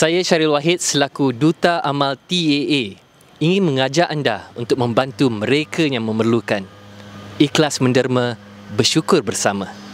Saya Syaril Wahid selaku Duta Amal TAA ingin mengajak anda untuk membantu mereka yang memerlukan. Ikhlas menderma, bersyukur bersama.